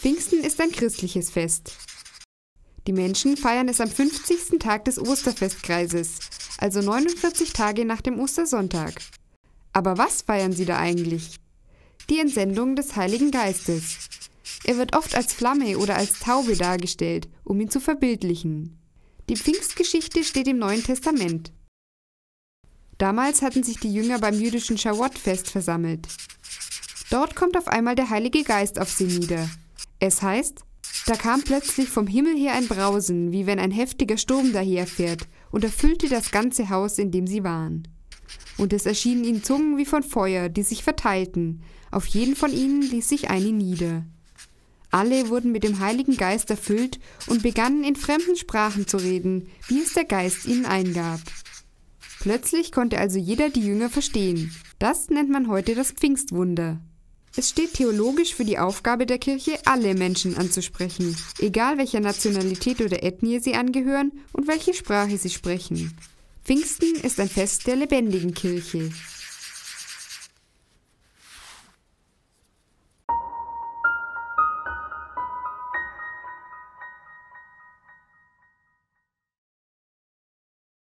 Pfingsten ist ein christliches Fest. Die Menschen feiern es am 50. Tag des Osterfestkreises, also 49 Tage nach dem Ostersonntag. Aber was feiern sie da eigentlich? Die Entsendung des Heiligen Geistes. Er wird oft als Flamme oder als Taube dargestellt, um ihn zu verbildlichen. Die Pfingstgeschichte steht im Neuen Testament. Damals hatten sich die Jünger beim jüdischen Schawott-Fest versammelt. Dort kommt auf einmal der Heilige Geist auf sie nieder. Es heißt, da kam plötzlich vom Himmel her ein Brausen, wie wenn ein heftiger Sturm daherfährt, und erfüllte das ganze Haus, in dem sie waren. Und es erschienen ihnen Zungen wie von Feuer, die sich verteilten, auf jeden von ihnen ließ sich eine nieder. Alle wurden mit dem Heiligen Geist erfüllt und begannen in fremden Sprachen zu reden, wie es der Geist ihnen eingab. Plötzlich konnte also jeder die Jünger verstehen. Das nennt man heute das Pfingstwunder. Es steht theologisch für die Aufgabe der Kirche, alle Menschen anzusprechen, egal welcher Nationalität oder Ethnie sie angehören und welche Sprache sie sprechen. Pfingsten ist ein Fest der lebendigen Kirche.